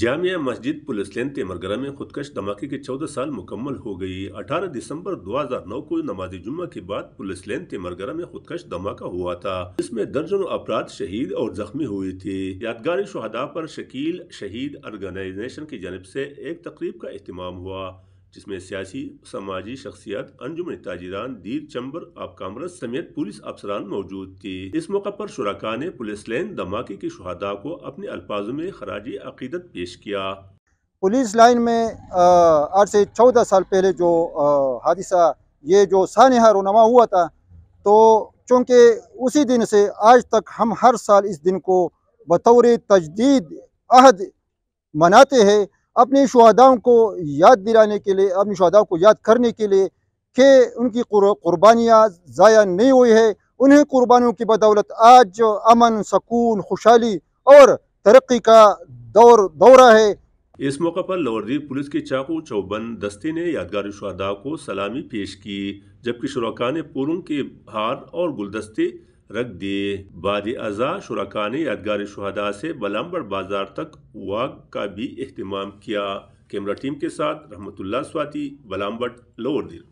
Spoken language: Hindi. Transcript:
जामिया मस्जिद पुलिस लेन तेमरगरा में खुदकश धमाके के 14 साल मुकम्मल हो गई 18 दिसंबर 2009 को नमाज जुम्मा के बाद पुलिस लेन तेमरगरा में खुदकश धमाका हुआ था इसमें दर्जनों अपराध शहीद और जख्मी हुए थे यादगारी शहदा पर शकील शहीद ऑर्गेनाइजेशन की जानब से एक तकरीब का अहतमाम हुआ जिसमें सियासी समाजी शख्सियत अंजुमन ताजरान दीप चंबर आप कामरस समेत पुलिस अफसरान मौजूद थी इस मौका पर शुरा ने पुलिस लाइन धमाके के शहदा को अपने अल्फाजों में खराज अकीदत पेश किया पुलिस लाइन में आज से चौदह साल पहले जो हादसा ये जो सानहा रोनमा हुआ था तो चूँकि उसी दिन से आज तक हम हर साल इस दिन को बतौर तजदीद अहद मनाते हैं अपने शहदाओं को याद दिलाने के लिए अपने शहदाओं को याद करने के लिए कि उनकी कुर्बानियाँ ज़ाया नहीं हुई है उन्हें कुर्बानियों की बदौलत आज अमन सकून खुशहाली और तरक्की का दौर दौरा है इस मौके पर लवरदीप पुलिस की चाकू चौबंद दस्ते ने यादगार शहदा को सलामी पेश की जबकि शुरा ने पूरों के हार और गुलदस्ते रख दिए बाद अज़ा शुरा ने यादगार शहदा से बलम्बर बाजार तक वाग का भी अहतमाम किया कैमरा टीम के साथ रहमतुल्ला स्वाति बलाम्बट लोअर दिल